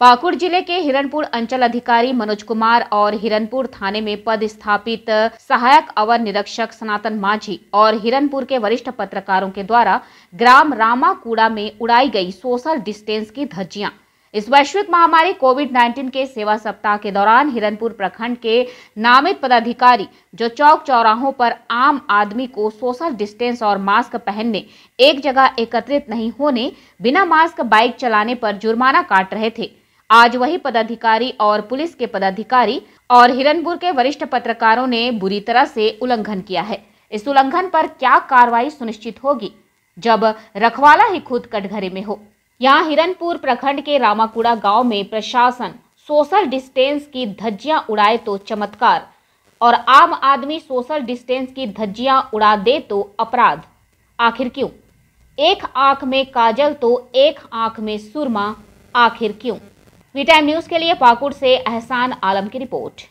पाकुड़ जिले के हिरनपुर अंचल अधिकारी मनोज कुमार और हिरनपुर थाने में पद स्थापित सहायक अवर निरीक्षक सनातन मांझी और हिरनपुर के वरिष्ठ पत्रकारों के द्वारा ग्राम रामाकूड़ा में उड़ाई गई सोशल डिस्टेंस की धज्जियां इस वैश्विक महामारी कोविड 19 के सेवा सप्ताह के दौरान हिरनपुर प्रखंड के नामित पदाधिकारी जो चौक चौराहों पर आम आदमी को सोशल डिस्टेंस और मास्क पहनने एक जगह एकत्रित नहीं होने बिना मास्क बाइक चलाने पर जुर्माना काट रहे थे आज वही पदाधिकारी और पुलिस के पदाधिकारी और हिरनपुर के वरिष्ठ पत्रकारों ने बुरी तरह से उल्लंघन किया है इस उल्लंघन पर क्या कार्रवाई सुनिश्चित होगी जब रखवाला ही खुद कटघरे में हो यहाँ हिरनपुर प्रखंड के रामाकुड़ा गांव में प्रशासन सोशल डिस्टेंस की धज्जियां उड़ाए तो चमत्कार और आम आदमी सोशल डिस्टेंस की धज्जियां उड़ा दे तो अपराध आखिर क्यों एक आंख में काजल तो एक आंख में सुरमा आखिर क्यों वी टाइम न्यूज के लिए पाकुड़ से एहसान आलम की रिपोर्ट